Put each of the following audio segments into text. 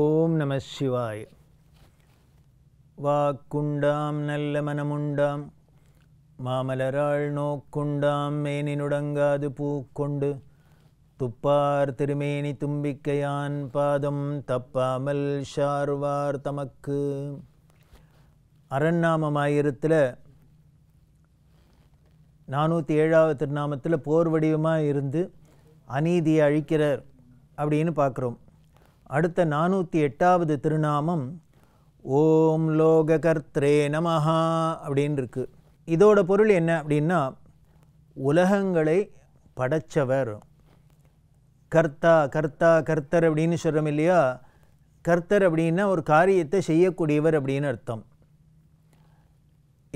ஓம் நம சிவாய் வாக்குண்டாம் நல்ல மனமுண்டாம் மாமலராள் நோக்குண்டாம் மேனினுடங்காது பூக்கொண்டு துப்பார் திருமேனி தும்பிக்கையான் பாதம் தப்பாமல் ஷார்வார் தமக்கு அரண்நாமமாயிரத்தில் நானூற்றி ஏழாவது திருநாமத்தில் போர் வடிவமாக இருந்து அநீதியை அழிக்கிறார் அப்படின்னு பார்க்குறோம் அடுத்த நானூற்றி எட்டாவது திருநாமம் ஓம் லோககர்த்ரே நமஹா அப்படின் இருக்கு இதோட பொருள் என்ன அப்படின்னா உலகங்களை படைத்தவர் கர்த்தா கர்த்தா கர்த்தர் அப்படின்னு சொல்கிறோம் இல்லையா கர்த்தர் அப்படின்னா ஒரு காரியத்தை செய்யக்கூடியவர் அப்படின்னு அர்த்தம்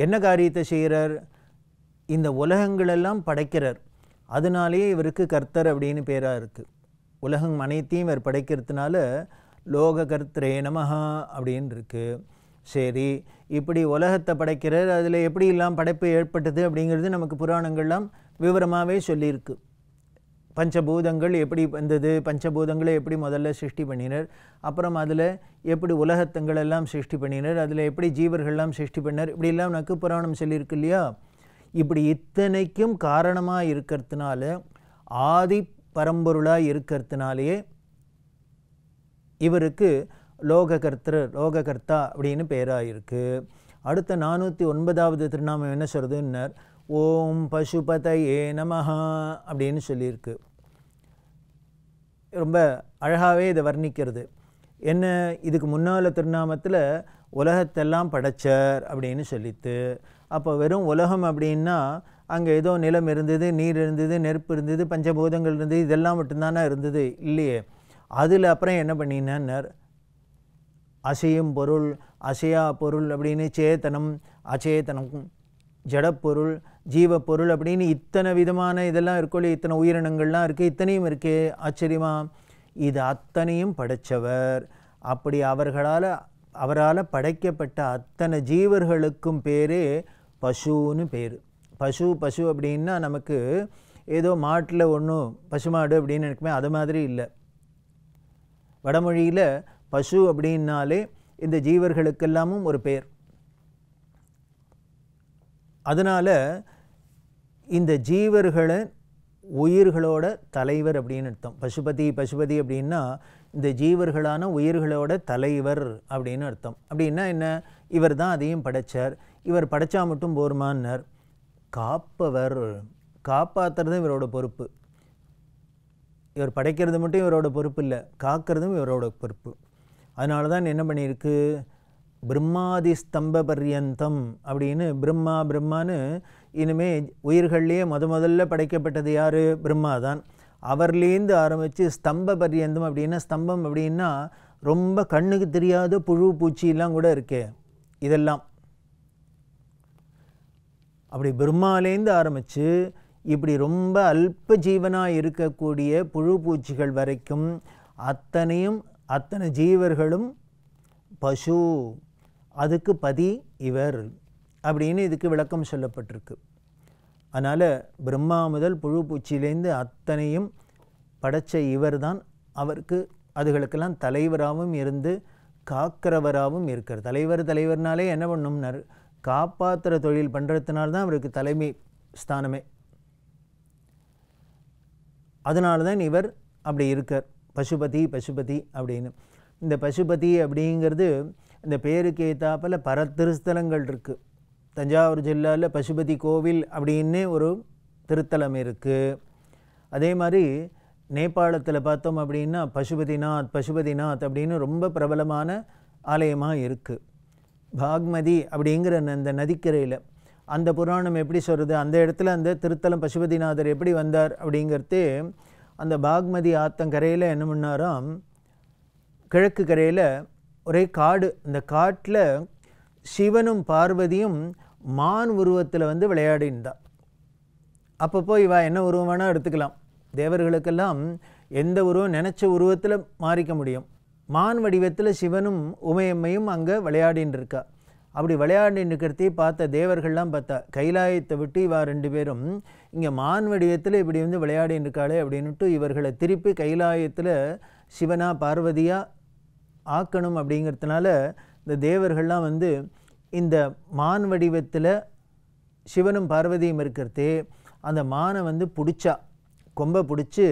என்ன காரியத்தை செய்கிறார் இந்த உலகங்களெல்லாம் படைக்கிறார் அதனாலேயே இவருக்கு கர்த்தர் அப்படின்னு பேராக இருக்குது உலகம் அனைத்தையும் இவர் படைக்கிறதுனால லோக கர்த்தரே நமஹா அப்படின்னு இருக்குது சரி இப்படி உலகத்தை படைக்கிறார் அதில் எப்படி எல்லாம் படைப்பு ஏற்பட்டது அப்படிங்கிறது நமக்கு புராணங்கள்லாம் விவரமாகவே சொல்லியிருக்கு பஞ்சபூதங்கள் எப்படி வந்தது பஞ்சபூதங்களை எப்படி முதல்ல சிருஷ்டி பண்ணினர் அப்புறம் அதில் எப்படி உலகத்தங்களெல்லாம் சிருஷ்டி பண்ணினர் அதில் எப்படி ஜீவர்கள்லாம் சிருஷ்டி பண்ணார் இப்படிலாம் நக்கு புராணம் சொல்லியிருக்கு இல்லையா இப்படி இத்தனைக்கும் காரணமாக இருக்கிறதுனால ஆதி பரம்பொருளாக இருக்கிறதுனாலேயே இவருக்கு லோககர்த்தர் லோககர்த்தா அப்படின்னு பேராயிருக்கு அடுத்த நானூற்றி ஒன்பதாவது திருநாமம் என்ன சொல்கிறதுன்னர் ஓம் பசுபத ஏ நமஹா அப்படின்னு சொல்லியிருக்கு ரொம்ப அழகாகவே இதை வர்ணிக்கிறது என்ன இதுக்கு முன்னால் திருநாமத்தில் உலகத்தெல்லாம் படைச்சர் அப்படின்னு சொல்லித்து அப்போ வெறும் உலகம் அப்படின்னா அங்கே ஏதோ நிலம் இருந்தது நீர் இருந்தது நெருப்பு இருந்தது பஞ்சபூதங்கள் இருந்தது இதெல்லாம் மட்டும்தானே இருந்தது இல்லையே அதில் அப்புறம் என்ன பண்ணினார் அசையும் பொருள் அசையா பொருள் அப்படின்னு சேத்தனம் அச்சேதனம் ஜடப்பொருள் ஜீவப்பொருள் அப்படின்னு இத்தனை விதமான இதெல்லாம் இருக்கோல்ல இத்தனை உயிரினங்கள்லாம் இருக்குது இத்தனையும் இருக்குது ஆச்சரியமா இது அத்தனையும் படைத்தவர் அப்படி அவர்களால் அவரால் படைக்கப்பட்ட அத்தனை ஜீவர்களுக்கும் பேரே பசுன்னு பேர் பசு பசு அப்படின்னா நமக்கு ஏதோ மாட்டில் ஒன்றும் பசுமாடு அப்படின்னு நினைக்குமே அது மாதிரி இல்லை வடமொழியில் பசு அப்படின்னாலே இந்த ஜீவர்களுக்கெல்லாமும் ஒரு பேர் அதனால் இந்த ஜீவர்களை உயிர்களோட தலைவர் அப்படின்னு அர்த்தம் பசுபதி பசுபதி அப்படின்னா இந்த ஜீவர்களான உயிர்களோட தலைவர் அப்படின்னு அர்த்தம் அப்படின்னா என்ன இவர் தான் அதையும் படைத்தார் இவர் படைச்சா மட்டும் போர்மான்னார் காப்பவர் காப்பாற்றுறது இவரோட பொறுப்பு இவர் படைக்கிறது மட்டும் இவரோட பொறுப்பு இல்லை காக்கிறதும் இவரோட பொறுப்பு அதனால தான் என்ன பண்ணியிருக்கு பிரம்மாதி ஸ்தம்ப பர்யந்தம் அப்படின்னு பிரம்மா பிரம்மான்னு இனிமேல் உயிர்கள்லேயே முத முதல்ல படைக்கப்பட்டது யார் பிரம்மா தான் அவர்லேருந்து ஆரம்பித்து ஸ்தம்ப பரியந்தம் அப்படின்னா ஸ்தம்பம் அப்படின்னா ரொம்ப கண்ணுக்கு தெரியாத புழு பூச்சிலாம் கூட இருக்கே இதெல்லாம் அப்படி பிரம்மாலேருந்து ஆரம்பித்து இப்படி ரொம்ப அல்ப ஜீவனாக இருக்கக்கூடிய புழு பூச்சிகள் வரைக்கும் அத்தனையும் அத்தனை ஜீவர்களும் பசு அதுக்கு பதி இவர் அப்படின்னு இதுக்கு விளக்கம் சொல்லப்பட்டிருக்கு அதனால் பிரம்மா முதல் புழு பூச்சியிலேருந்து அத்தனையும் படைத்த இவர் தான் அவருக்கு அதுகளுக்கெல்லாம் தலைவராகவும் இருந்து காக்கிறவராகவும் இருக்கார் தலைவர் தலைவர்னாலே என்ன பண்ணும்னார் காப்பாற்றுற தொழில் பண்ணுறதுனால தான் அவருக்கு தலைமை ஸ்தானமே அதனால தான் இவர் அப்படி இருக்கார் பசுபதி பசுபதி அப்படின்னு இந்த பசுபதி அப்படிங்கிறது இந்த பேருக்கு ஏற்றாப்பில் பரத்திருஸ்தலங்கள் திருஸ்தலங்கள் இருக்குது தஞ்சாவூர் ஜில்லாவில் பசுபதி கோவில் அப்படின்னு ஒரு திருத்தலம் இருக்குது அதே மாதிரி நேபாளத்தில் பார்த்தோம் அப்படின்னா பசுபதிநாத் பசுபதிநாத் அப்படின்னு ரொம்ப பிரபலமான ஆலயமாக இருக்குது பாக்மதி அப்படிங்கிற அந்த நதிக்கரையில் அந்த புராணம் எப்படி சொல்கிறது அந்த இடத்துல அந்த திருத்தலம் பசுபதிநாதர் எப்படி வந்தார் அப்படிங்கிறது அந்த பாக்மதி ஆத்தங்கரையில் என்ன பண்ணாராம் கிழக்கு கரையில் ஒரே காடு அந்த காட்டில் சிவனும் பார்வதியும் மான் உருவத்தில் வந்து விளையாடின்றான் அப்போ போய் இவா என்ன உருவம் வேணால் எடுத்துக்கலாம் தேவர்களுக்கெல்லாம் எந்த உருவம் நினச்ச உருவத்தில் மாறிக்க முடியும் மான் வடிவத்தில் சிவனும் உமையம்மையும் அங்கே விளையாடின்னு இருக்கா அப்படி விளையாடின்னு இருக்கிறதையும் பார்த்த தேவர்கள்லாம் பார்த்தா கைலாயத்தை விட்டு இவா ரெண்டு பேரும் இங்கே மான் வடிவத்தில் இப்படி வந்து விளையாடின்னு இருக்காளே அப்படின்ட்டு இவர்களை திருப்பி கைலாயத்தில் சிவனா பார்வதியாக ஆக்கணும் அப்படிங்கிறதுனால இந்த தேவர்கள்லாம் வந்து இந்த மான் வடிவத்தில் சிவனும் பார்வதியும் இருக்கிறது அந்த மானை வந்து பிடிச்சா கொம்பை பிடிச்சி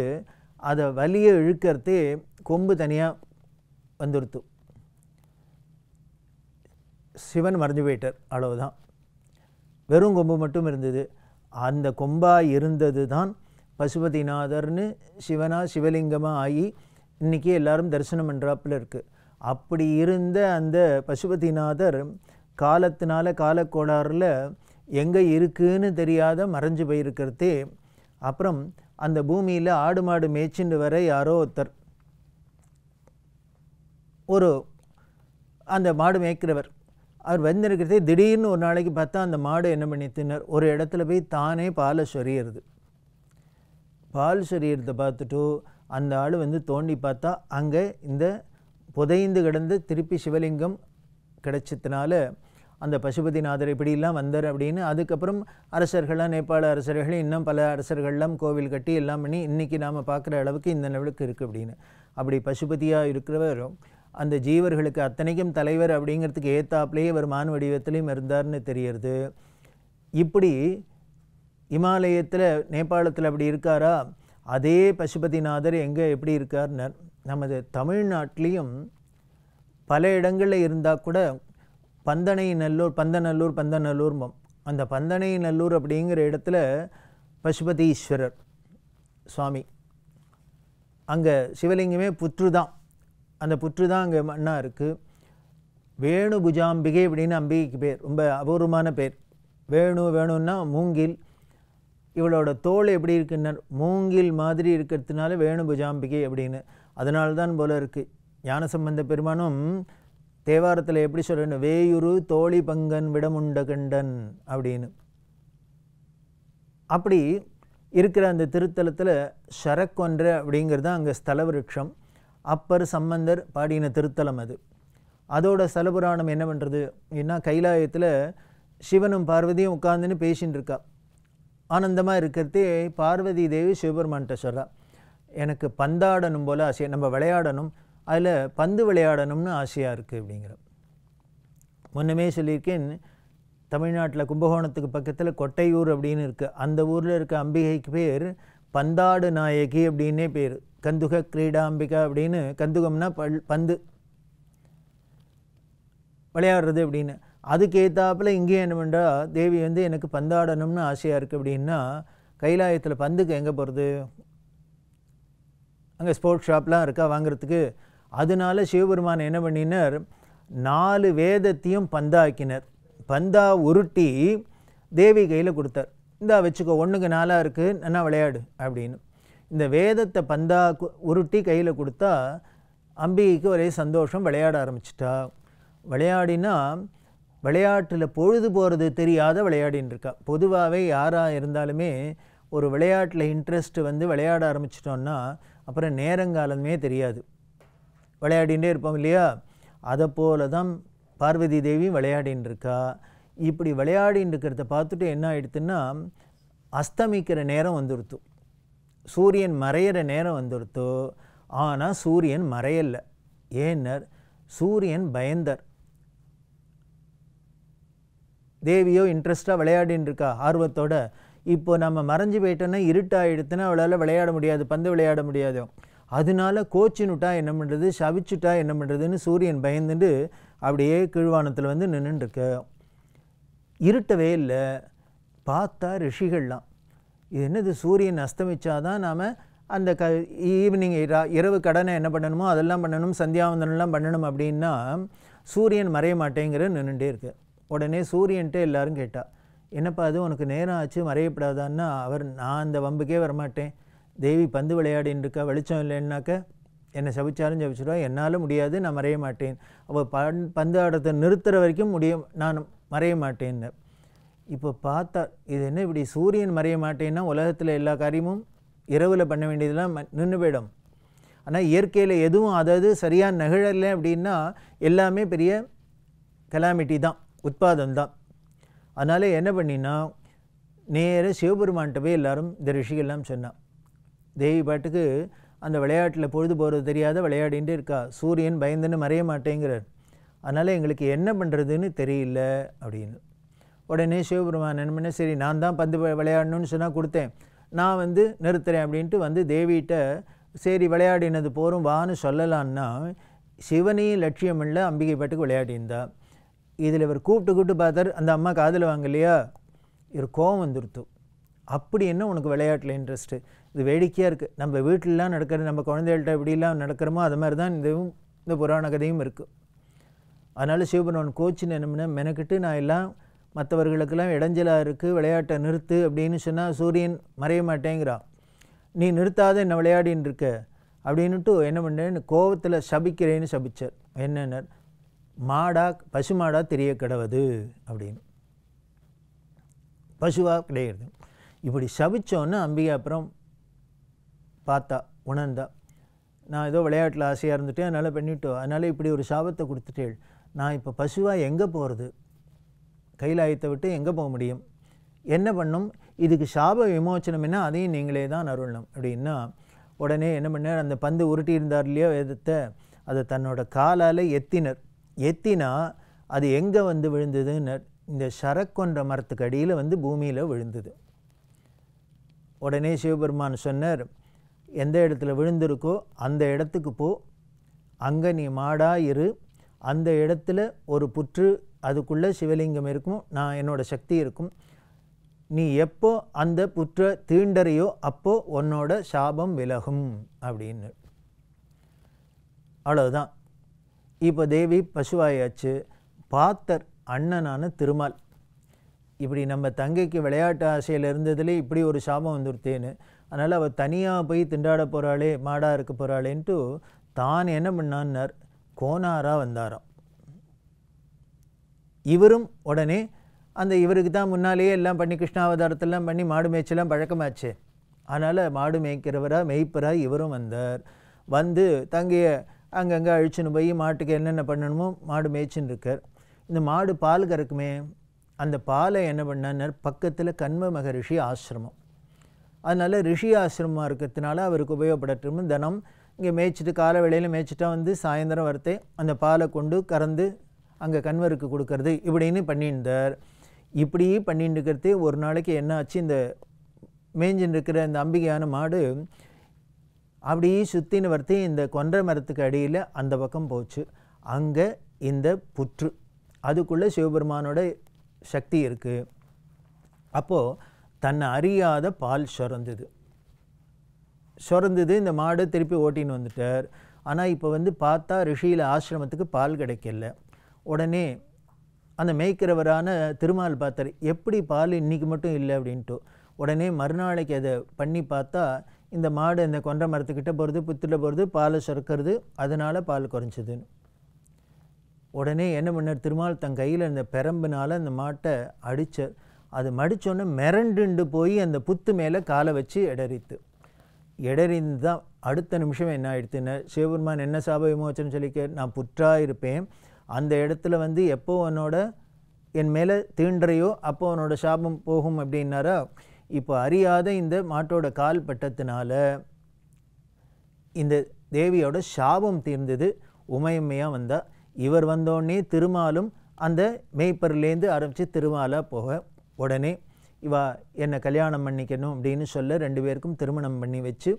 அதை வலியை இழுக்கிறதே கொம்பு தனியாக வந்துடுத்து சிவன் மறைஞ்சு போயிட்டார் அவ்வளவுதான் வெறும் கொம்பு மட்டும் இருந்தது அந்த கொம்பாக இருந்தது தான் பசுபதிநாதர்னு சிவனாக சிவலிங்கமாக ஆகி இன்றைக்கி எல்லாரும் தரிசனம் பண்ணுறாப்பில் இருக்குது அப்படி இருந்த அந்த பசுபதிநாதர் காலத்தினால காலக்கோளாறில் எங்கே இருக்குன்னு தெரியாத மறைஞ்சு போயிருக்கிறதே அப்புறம் அந்த பூமியில் ஆடு மாடு மேய்ச்சிண்டு வர யாரோ ஒருத்தர் ஒரு அந்த மாடு மேய்க்கிறவர் அவர் வந்திருக்கிறதே திடீர்னு ஒரு நாளைக்கு பார்த்தா அந்த மாடு என்ன பண்ணி தின்னர் ஒரு இடத்துல போய் தானே பாலை சொறியிறது பால் சொறியிறத பார்த்துட்டு அந்த ஆள் வந்து தோண்டி பார்த்தா அங்கே இந்த புதைந்து கிடந்து திருப்பி சிவலிங்கம் கிடைச்சதுனால அந்த பசுபதிநாதர் இப்படிலாம் வந்தார் அப்படின்னு அதுக்கப்புறம் அரசர்கள்லாம் நேபாள அரசர்கள் இன்னும் பல அரசர்கள்லாம் கோவில் கட்டி எல்லாம் பண்ணி இன்றைக்கி நாம் பார்க்குற அளவுக்கு இந்த நிலவுக்கு இருக்குது அப்படின்னு அப்படி பசுபதியாக இருக்கிறவர் அந்த ஜீவர்களுக்கு அத்தனைக்கும் தலைவர் அப்படிங்கிறதுக்கு ஏத்தாப்லேயே ஒரு மான் வடிவத்திலையும் இருந்தார்னு தெரியறது இப்படி இமாலயத்தில் நேபாளத்தில் அப்படி இருக்காரா அதே பசுபதிநாதர் எங்கே எப்படி இருக்கார்னர் நமது தமிழ்நாட்டிலையும் பல இடங்களில் இருந்தால் கூட பந்தனை நல்லூர் பந்தநல்லூர் பந்தநல்லூர் அந்த பந்தனை நல்லூர் அப்படிங்கிற இடத்துல பசுபதீஸ்வரர் சுவாமி அங்கே சிவலிங்கமே புற்று தான் அந்த புற்று தான் அங்கே மண்ணாக இருக்குது வேணு புஜாம்பிகை அப்படின்னு அம்பிகைக்கு பேர் ரொம்ப அபூர்வமான பேர் வேணு வேணும்னா மூங்கில் இவளோட தோல் எப்படி இருக்குன்னா மூங்கில் மாதிரி இருக்கிறதுனால வேணு புஜாம்பிகை அப்படின்னு அதனால்தான் போல இருக்குது ஞானசம்பந்த பெருமானும் தேவாரத்தில் எப்படி சொல்றேன் வேயுரு தோழி பங்கன் விடமுண்ட கண்டன் அப்படின்னு அப்படி இருக்கிற அந்த திருத்தலத்தில் ஷரக்கொன்ற அப்படிங்கிறது தான் அங்கே ஸ்தல அப்பர் சம்பந்தர் பாடின திருத்தலம் அது அதோட ஸ்தலபுராணம் என்ன பண்ணுறது ஏன்னா கைலாயத்தில் சிவனும் பார்வதியும் உட்காந்துன்னு பேசின்னு இருக்கா ஆனந்தமாக இருக்கிறதே பார்வதி தேவி சிவபெருமான்கிட்ட சொல்கிறா எனக்கு பந்தாடணும் போல் ஆசை நம்ம விளையாடணும் அதில் பந்து விளையாடணும்னு ஆசையாக இருக்குது அப்படிங்கிற முன்னமே சொல்லியிருக்கேன் தமிழ்நாட்டில் கும்பகோணத்துக்கு பக்கத்தில் கொட்டையூர் அப்படின்னு இருக்குது அந்த ஊரில் இருக்க அம்பிகைக்கு பேர் பந்தாடு நாயகி அப்படின்னே பேர் கந்துக கிரீடாம்பிகா அப்படின்னு கந்துகம்னா பல் பந்து விளையாடுறது அப்படின்னு அதுக்கு ஏற்றாப்பில் என்ன பண்ணுறா தேவி வந்து எனக்கு பந்தாடணும்னு ஆசையாக இருக்குது அப்படின்னா கைலாயத்தில் பந்துக்கு எங்கே போகிறது அங்கே ஸ்போர்ட்ஸ் ஷாப்லாம் இருக்கா வாங்குறதுக்கு அதனால சிவபெருமான் என்ன பண்ணினர் நாலு வேதத்தையும் பந்தாக்கினர் பந்தா உருட்டி தேவி கையில் கொடுத்தார் இந்தா வச்சுக்கோ ஒன்றுக்கு நாளாக இருக்குது என்ன விளையாடு அப்படின்னு இந்த வேதத்தை பந்தா உருட்டி கையில் கொடுத்தா அம்பிகைக்கு ஒரே சந்தோஷம் விளையாட ஆரம்பிச்சிட்டா விளையாடினா விளையாட்டில் பொழுது போகிறது தெரியாத விளையாடின்னு இருக்கா பொதுவாகவே யாராக இருந்தாலுமே ஒரு விளையாட்டில் இன்ட்ரெஸ்ட் வந்து விளையாட ஆரம்பிச்சிட்டோன்னா அப்புறம் நேரங்காலமே தெரியாது விளையாடிகிட்டே இருப்போம் இல்லையா அதை போல தான் பார்வதி தேவி விளையாடின்னு இருக்கா இப்படி விளையாடின்னு இருக்கிறத பார்த்துட்டு என்ன ஆயிடுத்துன்னா அஸ்தமிக்கிற நேரம் வந்துடுத்து சூரியன் மறையிற நேரம் வந்துடுத்து ஆனால் சூரியன் மறையலை ஏன்னர் சூரியன் பயந்தர் தேவியோ இன்ட்ரெஸ்ட்டாக விளையாடின்னு இருக்கா ஆர்வத்தோட இப்போ நம்ம மறைஞ்சு போயிட்டோன்னா இருட்டாகிடுத்துன்னா அவளால் விளையாட முடியாது பந்து விளையாட முடியாது அதனால கோச்சினுட்டா என்ன பண்ணுறது சவிச்சுட்டா என்ன பண்ணுறதுன்னு சூரியன் பயந்துட்டு அப்படியே கீழ்வானத்தில் வந்து நின்றுட்டுருக்க இருட்டவே இல்லை பார்த்தா ரிஷிகள்லாம் இது என்னது சூரியன் அஸ்தமிச்சாதான் நாம் அந்த க ஈவினிங் இரவு கடனை என்ன பண்ணணுமோ அதெல்லாம் பண்ணணும் சந்தியாவந்தனம்லாம் பண்ணணும் அப்படின்னா சூரியன் மறைய மாட்டேங்கிற நின்றுட்டே இருக்கு உடனே சூரியன்ட்டு எல்லாரும் கேட்டால் என்னப்பா அது உனக்கு நேரம் ஆச்சு மறையப்படாதான்னா அவர் நான் அந்த வம்புக்கே வரமாட்டேன் தேவி பந்து விளையாடின்னு இருக்கா வெளிச்சம் இல்லைன்னாக்கா என்னை சபிச்சாலும் சபிச்சிடுவா என்னால் முடியாது நான் மறைய மாட்டேன் அவள் பண் பந்து ஆடத்தை நிறுத்துகிற வரைக்கும் முடிய நான் மறைய மாட்டேன்னு இப்போ பார்த்தா இது என்ன இப்படி சூரியன் மறைய மாட்டேன்னா உலகத்தில் எல்லா காரியமும் இரவில் பண்ண வேண்டியதெல்லாம் நின்று போயிடும் ஆனால் இயற்கையில் எதுவும் அதாவது சரியாக நிகழலை அப்படின்னா எல்லாமே பெரிய கலாமிட்டி தான் உற்பாதம் தான் அதனால் என்ன பண்ணினா நேராக சிவபெருமான்கிட்ட போய் எல்லோரும் இந்த ரிஷிகள்லாம் சொன்னான் தேவி பாட்டுக்கு அந்த விளையாட்டில் பொழுது போகிறது தெரியாத விளையாடிகிட்டே இருக்கா சூரியன் பயந்துன்னு மறைய மாட்டேங்கிறார் அதனால் எங்களுக்கு என்ன பண்ணுறதுன்னு தெரியல அப்படின்னு உடனே சிவபெருமான் என்ன சரி நான் தான் பந்து விளையாடணும்னு சொன்னால் கொடுத்தேன் நான் வந்து நிறுத்துறேன் அப்படின்ட்டு வந்து தேவிகிட்ட சரி விளையாடினது போரும் வான்னு சொல்லலான்னா சிவனையும் லட்சியம் இல்லை அம்பிகை பாட்டுக்கு விளையாடிருந்தா இதில் இவர் கூப்பிட்டு கூப்பிட்டு பார்த்தார் அந்த அம்மா காதில் வாங்கலையா இவர் கோவம் வந்துருத்தோம் அப்படி என்ன உனக்கு விளையாட்டில் இன்ட்ரெஸ்ட்டு இது வேடிக்கையாக இருக்குது நம்ம வீட்டிலலாம் நடக்கிறது நம்ம குழந்தைகள்கிட்ட எப்படிலாம் நடக்கிறோமோ அது மாதிரி தான் இதுவும் இந்த புராண கதையும் இருக்குது அதனால் சிவபெருமான் கோச்சின்னு என்னமுன்னா மெனக்கிட்டு நான் எல்லாம் மற்றவர்களுக்கெல்லாம் இடைஞ்சலாக இருக்குது விளையாட்டை நிறுத்து அப்படின்னு சொன்னால் சூரியன் மறைய மாட்டேங்கிறான் நீ நிறுத்தாத என்னை விளையாடின்னு இருக்க அப்படின்னுட்டு என்ன பண்ணேன் கோபத்தில் சபிக்கிறேன்னு சபித்தார் என்னென்னர் மாடா பசு மாடாக தெரிய கிடவது அப்படின்னு பசுவாக கிடையாது இப்படி சபித்தோன்னு அம்பிகை அப்புறம் பார்த்தா உணர்ந்தா நான் ஏதோ விளையாட்டில் ஆசையாக இருந்துட்டேன் அதனால் பண்ணிவிட்டோம் அதனால் இப்படி ஒரு சாபத்தை கொடுத்துட்டேள் நான் இப்போ பசுவாக எங்கே போகிறது கைலாயத்தை விட்டு எங்கே போக முடியும் என்ன பண்ணும் இதுக்கு சாப விமோச்சனம்னா அதையும் நீங்களே தான் அருளணும் அப்படின்னா உடனே என்ன பண்ணார் அந்த பந்து உருட்டி இருந்தார் இல்லையோ எதிர்த்தை அதை தன்னோட காலால் எத்தினர் எத்தினா அது எங்கே வந்து விழுந்ததுன்னு இந்த சரக்கொன்ற மரத்துக்கு அடியில் வந்து பூமியில் விழுந்தது உடனே சிவபெருமான் சொன்னார் எந்த இடத்துல விழுந்திருக்கோ அந்த இடத்துக்கு போ அங்கே நீ மாடா இரு அந்த இடத்துல ஒரு புற்று அதுக்குள்ளே சிவலிங்கம் இருக்கும் நான் என்னோடய சக்தி இருக்கும் நீ எப்போ அந்த புற்றை தீண்டறையோ அப்போது உன்னோட சாபம் விலகும் அப்படின்னு அவ்வளோதான் இப்போ தேவி பசுவாயாச்சு பார்த்தர் அண்ணனான திருமால் இப்படி நம்ம தங்கைக்கு விளையாட்டு ஆசையில் இருந்ததுலே இப்படி ஒரு சாபம் வந்துருத்தேன்னு அதனால் அவள் தனியாக போய் திண்டாட போகிறாளே மாடாக இருக்க போகிறாளேன்ட்டு தான் என்ன பண்ணான்னார் கோனாராக வந்தாராம் இவரும் உடனே அந்த இவருக்கு தான் முன்னாலேயே எல்லாம் பண்ணி கிருஷ்ணாவதாரத்தெல்லாம் பண்ணி மாடு மேய்ச்சலாம் பழக்கமாச்சு அதனால் மாடு மேய்க்கிறவராக மேய்ப்பராக இவரும் வந்தார் வந்து தங்கையை அங்கங்கே அழிச்சுன்னு போய் மாட்டுக்கு என்னென்ன பண்ணணுமோ மாடு மேய்ச்சின்னு இருக்கார் இந்த மாடு பால் கறக்குமே அந்த பாலை என்ன பண்ணார் பக்கத்தில் கண்ம மகரிஷி ஆசிரமம் அதனால் ரிஷி ஆசிரமமாக இருக்கிறதுனால அவருக்கு உபயோகப்படுத்தும் தினம் இங்கே மேய்ச்சிட்டு காலை வேளையில் மேய்ச்சிட்டா வந்து சாயந்தரம் வரத்தே அந்த பாலை கொண்டு கறந்து அங்கே கண்வருக்கு கொடுக்கறது இப்படின்னு பண்ணியிருந்தார் இப்படி பண்ணிட்டு இருக்கிறது ஒரு நாளைக்கு என்ன ஆச்சு இந்த மேய்ஞ்சின்னு இருக்கிற இந்த அம்பிகையான மாடு அப்படியே சுற்றின்னு வரத்து இந்த கொன்ற மரத்துக்கு அடியில் அந்த பக்கம் போச்சு அங்கே இந்த புற்று அதுக்குள்ளே சிவபெருமானோட சக்தி இருக்குது அப்போது தன்னை அறியாத பால் சுரந்தது சுரந்தது இந்த மாடு திருப்பி ஓட்டின்னு வந்துட்டார் ஆனால் இப்போ வந்து பார்த்தா ரிஷியில் ஆசிரமத்துக்கு பால் கிடைக்கல உடனே அந்த மேய்க்கிறவரான திருமால் பார்த்தார் எப்படி பால் இன்றைக்கி மட்டும் இல்லை அப்படின்ட்டு உடனே மறுநாளைக்கு அதை பண்ணி பார்த்தா இந்த மாடு இந்த கொன்ற மரத்துக்கிட்ட போகிறது புத்தில் போகிறது பாலை சுரக்கிறது அதனால் பால் குறைஞ்சதுன்னு உடனே என்ன பண்ணார் திருமால் தன் கையில் அந்த பெரம்புனால் அந்த மாட்டை அடித்தார் அது மடித்தோன்னே மிரண்டுண்டு போய் அந்த புத்து மேலே காலை வச்சு எடரித்து எடறிந்து தான் அடுத்த நிமிஷம் என்ன ஆயிடுத்துன்னு சிவபெருமான் என்ன சாப விமோச்சனம் சொல்லிக்க நான் புற்றாக இருப்பேன் அந்த இடத்துல வந்து எப்போ உன்னோட என் மேலே தீண்டுறையோ அப்போ அவனோட சாபம் போகும் அப்படின்னாரா இப்போ அறியாத இந்த மாட்டோட கால் பட்டத்தினால இந்த தேவியோட சாபம் தீர்ந்தது உமையம்மையாக வந்தால் இவர் வந்தோடனே திருமாலும் அந்த மேய்ப்பர்லேருந்து ஆரம்பித்து திருமாலாக போக உடனே இவா என்னை கல்யாணம் பண்ணிக்கணும் அப்படின்னு சொல்ல ரெண்டு பேருக்கும் திருமணம் பண்ணி வச்சு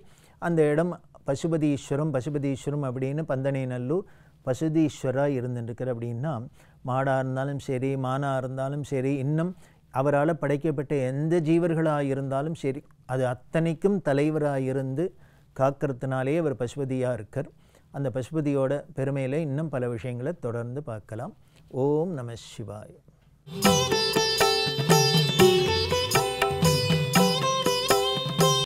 அந்த இடம் பசுபதீஸ்வரம் பசுபதீஸ்வரம் அப்படின்னு பந்தனை நல்லூர் பசுதீஸ்வராக இருந்துருக்கிற அப்படின்னா மாடாக இருந்தாலும் சரி மானாக இருந்தாலும் சரி இன்னும் அவரால் படைக்கப்பட்ட எந்த ஜீவர்களாக இருந்தாலும் சரி அது அத்தனைக்கும் தலைவராக இருந்து காக்கிறதுனாலே அவர் பசுபதியாக இருக்கார் அந்த பசுபதியோட பெருமையில் இன்னும் பல விஷயங்களை தொடர்ந்து பார்க்கலாம் ஓம் நம சிவாய்